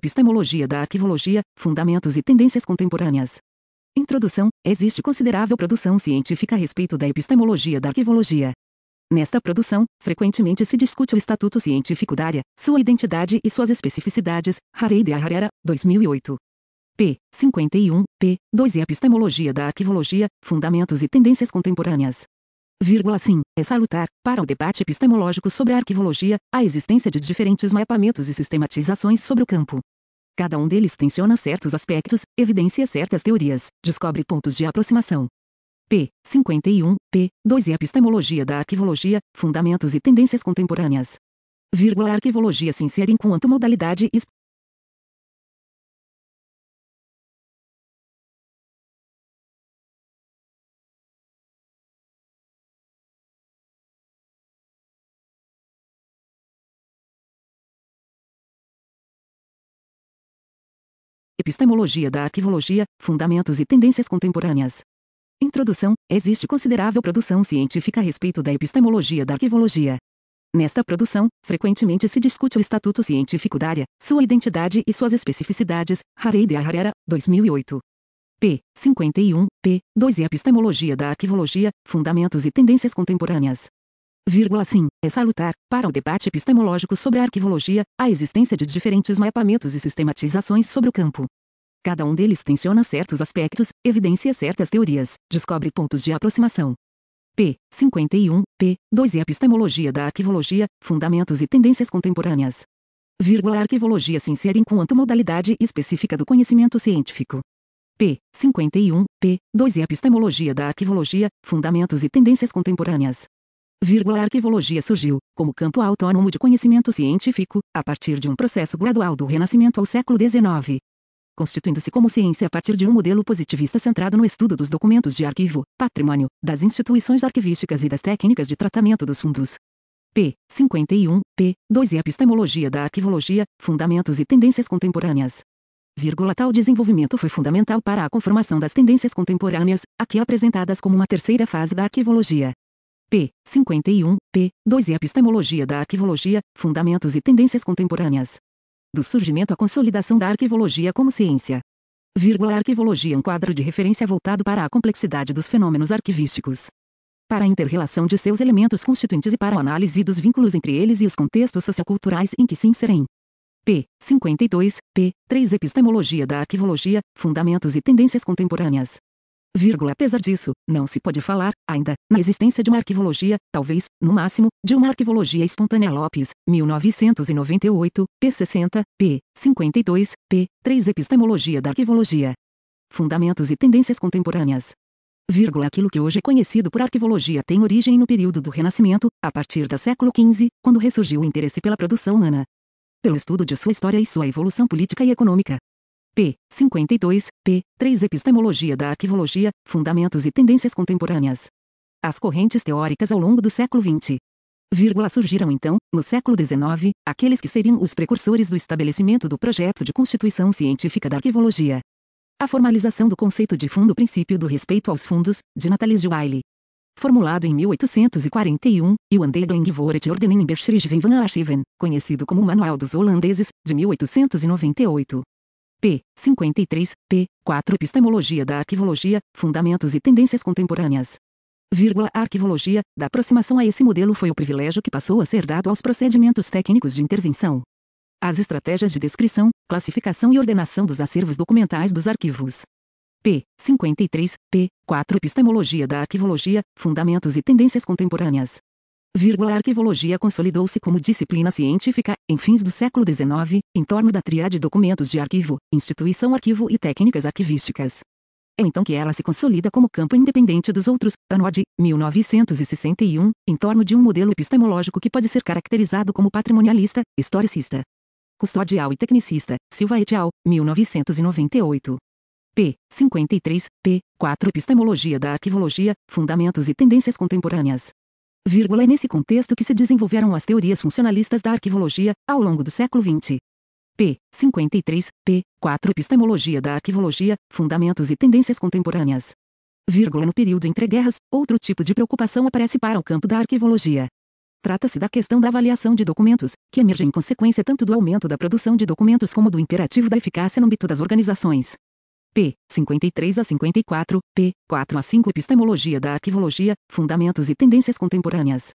Epistemologia da Arquivologia, Fundamentos e Tendências Contemporâneas. Introdução: Existe considerável produção científica a respeito da epistemologia da arquivologia. Nesta produção, frequentemente se discute o estatuto científico da área, sua identidade e suas especificidades. Haredi Harera, 2008. p. 51, p. 2 e Epistemologia da Arquivologia, Fundamentos e Tendências Contemporâneas vírgula assim, é salutar, para o debate epistemológico sobre a arquivologia, a existência de diferentes mapamentos e sistematizações sobre o campo. Cada um deles tensiona certos aspectos, evidencia certas teorias, descobre pontos de aproximação. P. 51, P. 2 e Epistemologia da Arquivologia, Fundamentos e Tendências Contemporâneas. Vírgula arquivologia se insere enquanto modalidade Epistemologia da Arquivologia, Fundamentos e Tendências Contemporâneas. Introdução: Existe considerável produção científica a respeito da epistemologia da arquivologia. Nesta produção, frequentemente se discute o estatuto científico da área, sua identidade e suas especificidades, Hareide a Harera, 2008. p. 51, p. 2 e Epistemologia da Arquivologia, Fundamentos e Tendências Contemporâneas vírgula sim, é salutar, para o debate epistemológico sobre a arquivologia, a existência de diferentes mapamentos e sistematizações sobre o campo. Cada um deles tensiona certos aspectos, evidencia certas teorias, descobre pontos de aproximação. P. 51, P. 2 e Epistemologia da Arquivologia, Fundamentos e Tendências Contemporâneas. Vírgula arquivologia se insere enquanto modalidade específica do conhecimento científico. P. 51, P. 2 e Epistemologia da Arquivologia, Fundamentos e Tendências Contemporâneas a arquivologia surgiu, como campo autônomo de conhecimento científico, a partir de um processo gradual do Renascimento ao século XIX. Constituindo-se como ciência a partir de um modelo positivista centrado no estudo dos documentos de arquivo, patrimônio, das instituições arquivísticas e das técnicas de tratamento dos fundos. P. 51, P. 2 e Epistemologia da Arquivologia, Fundamentos e Tendências Contemporâneas. Vírgula, tal desenvolvimento foi fundamental para a conformação das tendências contemporâneas, aqui apresentadas como uma terceira fase da arquivologia p. 51, p. 2 e Epistemologia da Arquivologia, Fundamentos e Tendências Contemporâneas. Do surgimento à consolidação da arquivologia como ciência. Vírgula arquivologia um quadro de referência voltado para a complexidade dos fenômenos arquivísticos. Para a interrelação de seus elementos constituintes e para a análise dos vínculos entre eles e os contextos socioculturais em que se inserem. P. 52, P. 3 Epistemologia da Arquivologia, Fundamentos e Tendências Contemporâneas vírgula. Apesar disso, não se pode falar, ainda, na existência de uma arquivologia, talvez, no máximo, de uma arquivologia espontânea Lopes, 1998, p. 60, p. 52, p. 3 Epistemologia da Arquivologia. Fundamentos e tendências contemporâneas. Vírgula, aquilo que hoje é conhecido por arquivologia tem origem no período do Renascimento, a partir do século XV, quando ressurgiu o interesse pela produção humana. Pelo estudo de sua história e sua evolução política e econômica, p. 52, p. 3 Epistemologia da Arquivologia, Fundamentos e Tendências Contemporâneas. As correntes teóricas ao longo do século XX. Vírgula, surgiram então, no século XIX, aqueles que seriam os precursores do estabelecimento do projeto de constituição científica da arquivologia. A formalização do conceito de fundo princípio do respeito aos fundos, de Nathalie Joile. Formulado em 1841, e o Andegeling voor ordening beschrijven van archiven, conhecido como Manual dos Holandeses, de 1898 p. 53, p. 4 Epistemologia da Arquivologia, Fundamentos e Tendências Contemporâneas. Vírgula, a arquivologia, da aproximação a esse modelo foi o privilégio que passou a ser dado aos procedimentos técnicos de intervenção. As estratégias de descrição, classificação e ordenação dos acervos documentais dos arquivos. P. 53, P. 4 Epistemologia da Arquivologia, Fundamentos e Tendências Contemporâneas a arquivologia consolidou-se como disciplina científica, em fins do século XIX, em torno da triade documentos de arquivo, instituição arquivo e técnicas arquivísticas. É então que ela se consolida como campo independente dos outros, Tanod, 1961, em torno de um modelo epistemológico que pode ser caracterizado como patrimonialista, historicista. Custodial e Tecnicista, Silva et al., 1998. p. 53, p. 4 Epistemologia da Arquivologia, Fundamentos e Tendências Contemporâneas vírgula, é nesse contexto que se desenvolveram as teorias funcionalistas da arquivologia, ao longo do século XX. P. 53, P. 4 Epistemologia da Arquivologia, Fundamentos e Tendências Contemporâneas. Vírgula, no período entre guerras, outro tipo de preocupação aparece para o campo da arquivologia. Trata-se da questão da avaliação de documentos, que emerge em consequência tanto do aumento da produção de documentos como do imperativo da eficácia no âmbito das organizações p. 53 a 54, p. 4 a 5 Epistemologia da Arquivologia, Fundamentos e Tendências Contemporâneas.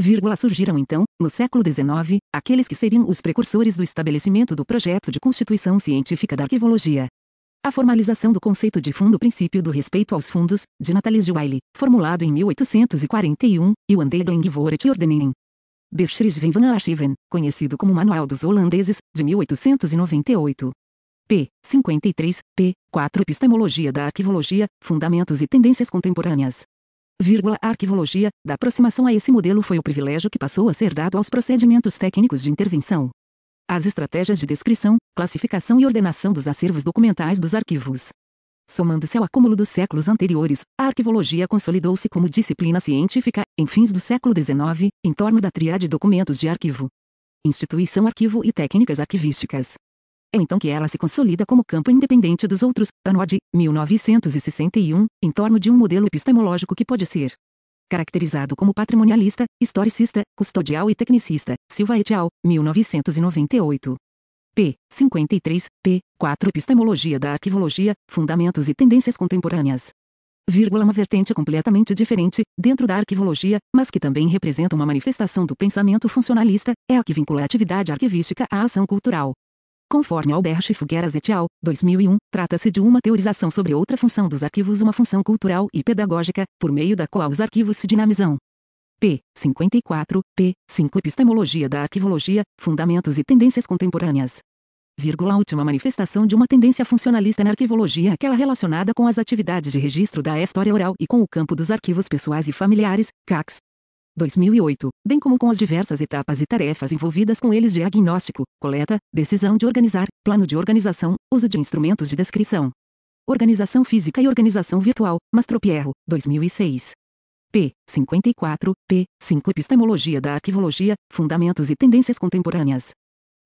Vírgula, surgiram então, no século XIX, aqueles que seriam os precursores do estabelecimento do projeto de constituição científica da arquivologia. A formalização do conceito de fundo princípio do respeito aos fundos, de Nathalie Joile, formulado em 1841, e o Andegling Voret ordening Beschrijven van Archiven, conhecido como Manual dos Holandeses, de 1898 p. 53, p. 4 Epistemologia da Arquivologia, Fundamentos e Tendências Contemporâneas. Vírgula, a arquivologia, da aproximação a esse modelo foi o privilégio que passou a ser dado aos procedimentos técnicos de intervenção. As estratégias de descrição, classificação e ordenação dos acervos documentais dos arquivos. Somando-se ao acúmulo dos séculos anteriores, a arquivologia consolidou-se como disciplina científica, em fins do século XIX, em torno da triade documentos de arquivo, instituição arquivo e técnicas arquivísticas é então que ela se consolida como campo independente dos outros, ano 1961, em torno de um modelo epistemológico que pode ser caracterizado como patrimonialista, historicista, custodial e tecnicista, Silva et al., 1998 p. 53, p. 4 Epistemologia da Arquivologia, Fundamentos e Tendências Contemporâneas. Vírgula uma vertente completamente diferente, dentro da arquivologia, mas que também representa uma manifestação do pensamento funcionalista, é a que vincula a atividade arquivística à ação cultural. Conforme Albert Fugueras et al., 2001, trata-se de uma teorização sobre outra função dos arquivos, uma função cultural e pedagógica, por meio da qual os arquivos se dinamizam. P. 54, P. 5 Epistemologia da Arquivologia, Fundamentos e Tendências Contemporâneas. Vírgula, última manifestação de uma tendência funcionalista na arquivologia, aquela relacionada com as atividades de registro da história oral e com o campo dos arquivos pessoais e familiares, CACs, 2008, bem como com as diversas etapas e tarefas envolvidas com eles diagnóstico, coleta, decisão de organizar, plano de organização, uso de instrumentos de descrição. Organização física e organização virtual, Mastropierro, 2006. P. 54, P. 5 Epistemologia da Arquivologia, Fundamentos e Tendências Contemporâneas.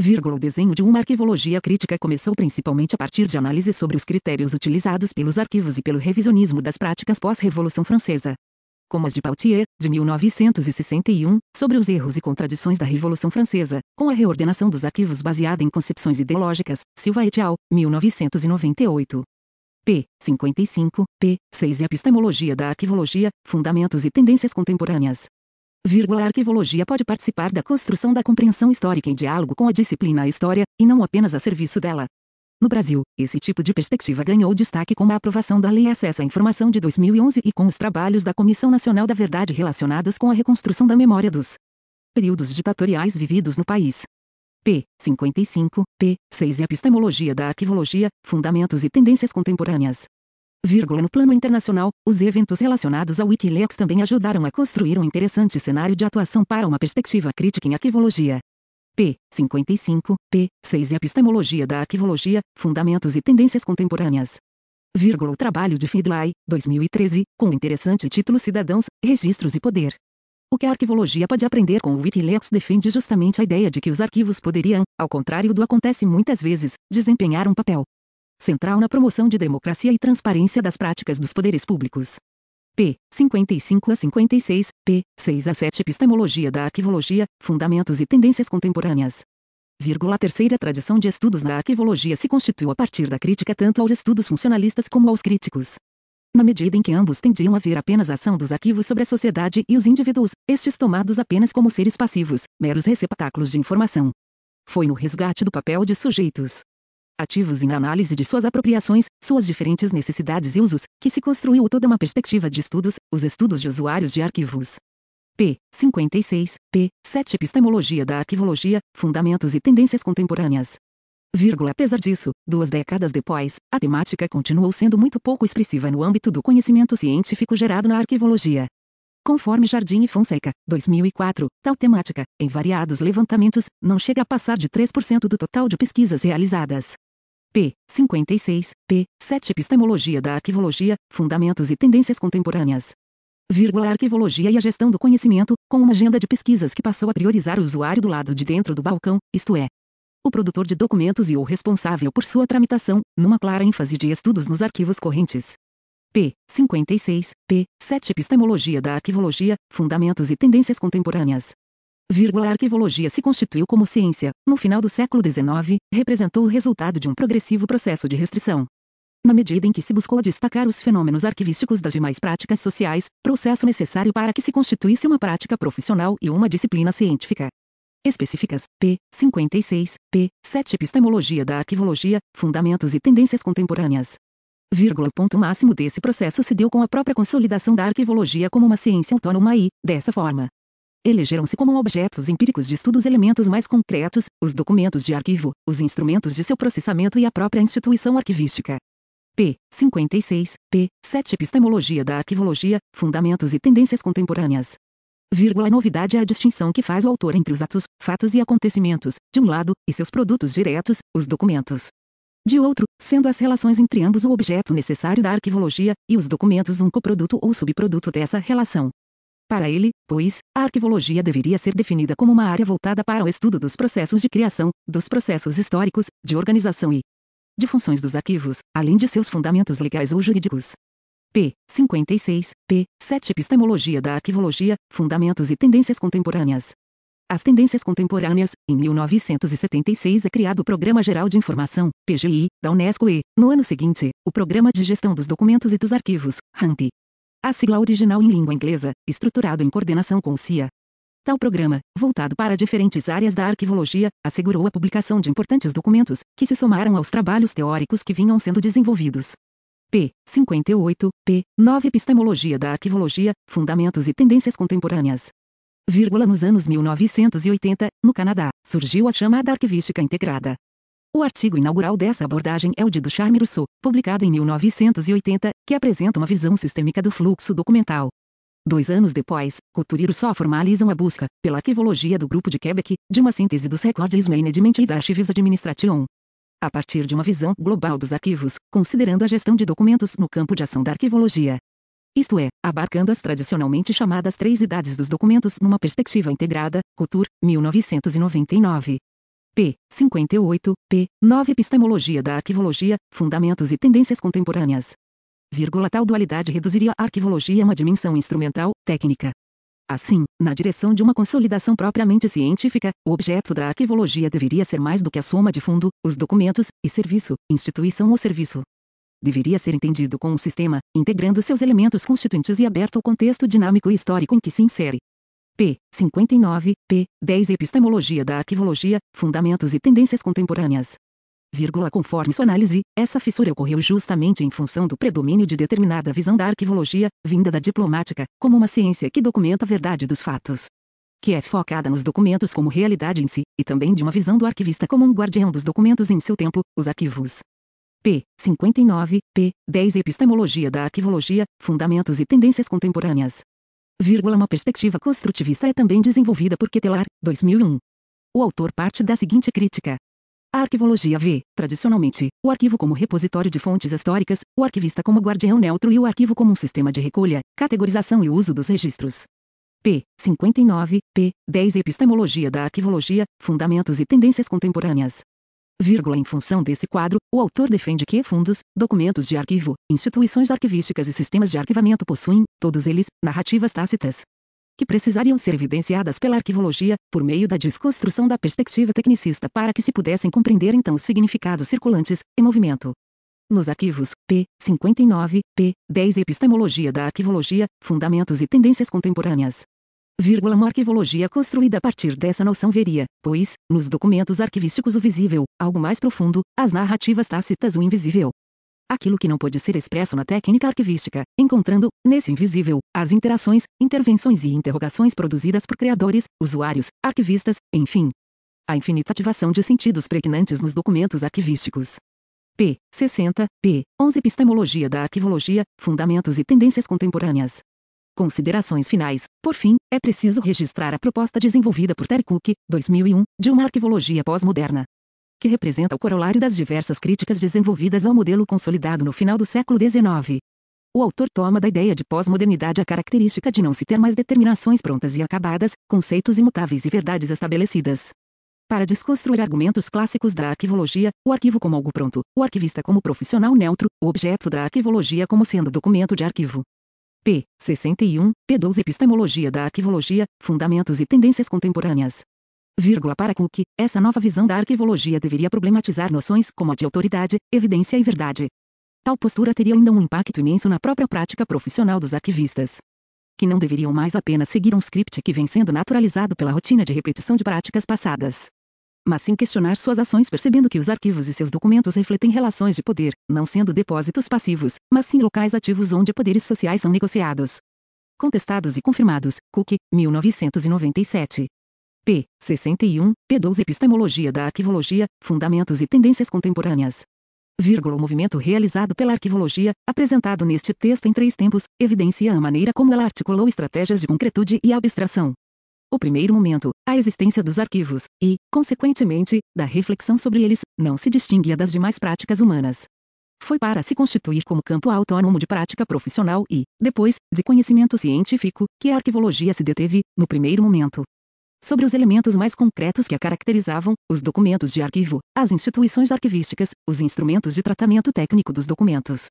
Vírgula, o desenho de uma arquivologia crítica começou principalmente a partir de análises sobre os critérios utilizados pelos arquivos e pelo revisionismo das práticas pós-Revolução Francesa, como as de Pautier, de 1961, sobre os erros e contradições da Revolução Francesa, com a reordenação dos arquivos baseada em concepções ideológicas, Silva et al., 1998. p. 55, p. 6 e Epistemologia da Arquivologia, Fundamentos e Tendências Contemporâneas. a arquivologia pode participar da construção da compreensão histórica em diálogo com a disciplina história, e não apenas a serviço dela, no Brasil, esse tipo de perspectiva ganhou destaque com a aprovação da Lei Acesso à Informação de 2011 e com os trabalhos da Comissão Nacional da Verdade relacionados com a reconstrução da memória dos períodos ditatoriais vividos no país. P. 55, P. 6 e Epistemologia da Arquivologia, Fundamentos e Tendências Contemporâneas. Vírgula no plano internacional, os eventos relacionados ao Wikileaks também ajudaram a construir um interessante cenário de atuação para uma perspectiva crítica em arquivologia p. 55, p. 6 e é Epistemologia da Arquivologia, Fundamentos e Tendências Contemporâneas. Vírgula, o trabalho de Fidlay, 2013, com o interessante título Cidadãos, Registros e Poder. O que a arquivologia pode aprender com o Wikileaks defende justamente a ideia de que os arquivos poderiam, ao contrário do acontece muitas vezes, desempenhar um papel central na promoção de democracia e transparência das práticas dos poderes públicos p. 55 a 56, p. 6 a 7 Epistemologia da Arquivologia, Fundamentos e Tendências Contemporâneas. a terceira tradição de estudos na arquivologia se constituiu a partir da crítica tanto aos estudos funcionalistas como aos críticos. Na medida em que ambos tendiam a ver apenas a ação dos arquivos sobre a sociedade e os indivíduos, estes tomados apenas como seres passivos, meros receptáculos de informação. Foi no resgate do papel de sujeitos ativos e na análise de suas apropriações, suas diferentes necessidades e usos, que se construiu toda uma perspectiva de estudos, os estudos de usuários de arquivos. P. 56, P. 7 Epistemologia da Arquivologia, Fundamentos e Tendências Contemporâneas. Vírgula, apesar disso, duas décadas depois, a temática continuou sendo muito pouco expressiva no âmbito do conhecimento científico gerado na arquivologia. Conforme Jardim e Fonseca, 2004, tal temática, em variados levantamentos, não chega a passar de 3% do total de pesquisas realizadas p. 56, p. 7 Epistemologia da Arquivologia, Fundamentos e Tendências Contemporâneas. Vírgula arquivologia e a gestão do conhecimento, com uma agenda de pesquisas que passou a priorizar o usuário do lado de dentro do balcão, isto é, o produtor de documentos e o responsável por sua tramitação, numa clara ênfase de estudos nos arquivos correntes. P. 56, P. 7 Epistemologia da Arquivologia, Fundamentos e Tendências Contemporâneas a arquivologia se constituiu como ciência, no final do século XIX, representou o resultado de um progressivo processo de restrição. Na medida em que se buscou destacar os fenômenos arquivísticos das demais práticas sociais, processo necessário para que se constituísse uma prática profissional e uma disciplina científica. Específicas, p. 56, p. 7 Epistemologia da Arquivologia, Fundamentos e Tendências Contemporâneas. O ponto máximo desse processo se deu com a própria consolidação da arquivologia como uma ciência autônoma e, dessa forma, elegeram-se como objetos empíricos de estudos elementos mais concretos, os documentos de arquivo, os instrumentos de seu processamento e a própria instituição arquivística. P. 56, P. 7 Epistemologia da Arquivologia, Fundamentos e Tendências Contemporâneas. Vírgula, a novidade é a distinção que faz o autor entre os atos, fatos e acontecimentos, de um lado, e seus produtos diretos, os documentos. De outro, sendo as relações entre ambos o objeto necessário da arquivologia, e os documentos um coproduto ou subproduto dessa relação. Para ele, pois, a arquivologia deveria ser definida como uma área voltada para o estudo dos processos de criação, dos processos históricos, de organização e de funções dos arquivos, além de seus fundamentos legais ou jurídicos. P. 56, P. 7 Epistemologia da Arquivologia, Fundamentos e Tendências Contemporâneas. As tendências contemporâneas, em 1976 é criado o Programa Geral de Informação, PGI, da Unesco e, no ano seguinte, o Programa de Gestão dos Documentos e dos Arquivos, RAMP. A sigla original em língua inglesa, estruturado em coordenação com o CIA. Tal programa, voltado para diferentes áreas da arquivologia, assegurou a publicação de importantes documentos, que se somaram aos trabalhos teóricos que vinham sendo desenvolvidos. P. 58, P. 9 Epistemologia da Arquivologia, Fundamentos e Tendências Contemporâneas. Vírgula nos anos 1980, no Canadá, surgiu a chamada arquivística integrada, o artigo inaugural dessa abordagem é o de Ducharme Rousseau, publicado em 1980, que apresenta uma visão sistêmica do fluxo documental. Dois anos depois, Couture e Rousseau formalizam a busca, pela arquivologia do Grupo de Quebec, de uma síntese dos recordes management e da Archives Administration. A partir de uma visão global dos arquivos, considerando a gestão de documentos no campo de ação da arquivologia. Isto é, abarcando as tradicionalmente chamadas três idades dos documentos numa perspectiva integrada, Couture, 1999 p. 58, p. 9 Epistemologia da Arquivologia, Fundamentos e Tendências Contemporâneas. Vírgula tal dualidade reduziria a arquivologia a uma dimensão instrumental, técnica. Assim, na direção de uma consolidação propriamente científica, o objeto da arquivologia deveria ser mais do que a soma de fundo, os documentos, e serviço, instituição ou serviço. Deveria ser entendido como um sistema, integrando seus elementos constituintes e aberto ao contexto dinâmico e histórico em que se insere p. 59, p. 10 Epistemologia da Arquivologia, Fundamentos e Tendências Contemporâneas. Vírgula, conforme sua análise, essa fissura ocorreu justamente em função do predomínio de determinada visão da arquivologia, vinda da diplomática, como uma ciência que documenta a verdade dos fatos. Que é focada nos documentos como realidade em si, e também de uma visão do arquivista como um guardião dos documentos em seu tempo, os arquivos p. 59, p. 10 Epistemologia da Arquivologia, Fundamentos e Tendências Contemporâneas uma perspectiva construtivista é também desenvolvida por Ketelar, 2001. O autor parte da seguinte crítica. A arquivologia vê, tradicionalmente, o arquivo como repositório de fontes históricas, o arquivista como guardião neutro e o arquivo como um sistema de recolha, categorização e uso dos registros. P. 59, P. 10 Epistemologia da Arquivologia, Fundamentos e Tendências Contemporâneas. Vírgula, em função desse quadro, o autor defende que fundos, documentos de arquivo, instituições arquivísticas e sistemas de arquivamento possuem, todos eles, narrativas tácitas que precisariam ser evidenciadas pela arquivologia, por meio da desconstrução da perspectiva tecnicista para que se pudessem compreender então os significados circulantes, e movimento. Nos arquivos p. 59, p. 10 Epistemologia da Arquivologia, Fundamentos e Tendências Contemporâneas vírgula, uma arquivologia construída a partir dessa noção veria, pois, nos documentos arquivísticos o visível, algo mais profundo, as narrativas tácitas o invisível. Aquilo que não pode ser expresso na técnica arquivística, encontrando, nesse invisível, as interações, intervenções e interrogações produzidas por criadores, usuários, arquivistas, enfim. A infinita ativação de sentidos pregnantes nos documentos arquivísticos. P. 60, P. 11 Epistemologia da Arquivologia, Fundamentos e Tendências Contemporâneas. Considerações finais. Por fim, é preciso registrar a proposta desenvolvida por Terry Cook, 2001, de uma arquivologia pós-moderna que representa o corolário das diversas críticas desenvolvidas ao modelo consolidado no final do século XIX. O autor toma da ideia de pós-modernidade a característica de não se ter mais determinações prontas e acabadas, conceitos imutáveis e verdades estabelecidas. Para desconstruir argumentos clássicos da arquivologia, o arquivo como algo pronto, o arquivista como profissional neutro, o objeto da arquivologia como sendo documento de arquivo, p. 61, p 12 Epistemologia da Arquivologia, Fundamentos e Tendências Contemporâneas. Vírgula para Cook, essa nova visão da arquivologia deveria problematizar noções como a de autoridade, evidência e verdade. Tal postura teria ainda um impacto imenso na própria prática profissional dos arquivistas. Que não deveriam mais apenas seguir um script que vem sendo naturalizado pela rotina de repetição de práticas passadas mas sim questionar suas ações percebendo que os arquivos e seus documentos refletem relações de poder, não sendo depósitos passivos, mas sim locais ativos onde poderes sociais são negociados. Contestados e confirmados, Cook, 1997. p. 61, P12 Epistemologia da Arquivologia, Fundamentos e Tendências Contemporâneas. Vírgula, o movimento realizado pela arquivologia, apresentado neste texto em três tempos, evidencia a maneira como ela articulou estratégias de concretude e abstração, o primeiro momento, a existência dos arquivos, e, consequentemente, da reflexão sobre eles, não se distinguia das demais práticas humanas. Foi para se constituir como campo autônomo de prática profissional e, depois, de conhecimento científico, que a arquivologia se deteve, no primeiro momento. Sobre os elementos mais concretos que a caracterizavam, os documentos de arquivo, as instituições arquivísticas, os instrumentos de tratamento técnico dos documentos.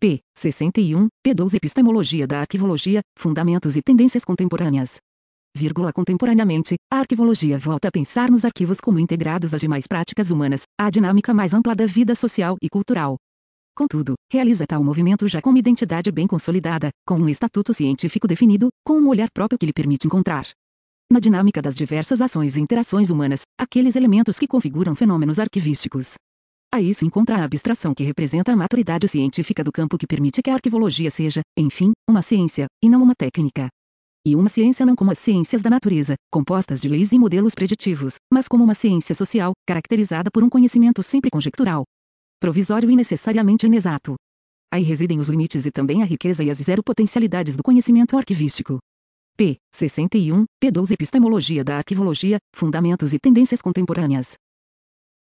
P. 61, P12 Epistemologia da Arquivologia, Fundamentos e Tendências Contemporâneas. Vírgula. Contemporaneamente, a arquivologia volta a pensar nos arquivos como integrados às demais práticas humanas, à dinâmica mais ampla da vida social e cultural. Contudo, realiza tal movimento já com uma identidade bem consolidada, com um estatuto científico definido, com um olhar próprio que lhe permite encontrar, na dinâmica das diversas ações e interações humanas, aqueles elementos que configuram fenômenos arquivísticos. Aí se encontra a abstração que representa a maturidade científica do campo que permite que a arquivologia seja, enfim, uma ciência, e não uma técnica. E uma ciência não como as ciências da natureza, compostas de leis e modelos preditivos, mas como uma ciência social, caracterizada por um conhecimento sempre conjectural, provisório e necessariamente inexato. Aí residem os limites e também a riqueza e as zero potencialidades do conhecimento arquivístico. P. 61, P12 Epistemologia da Arquivologia, Fundamentos e Tendências Contemporâneas.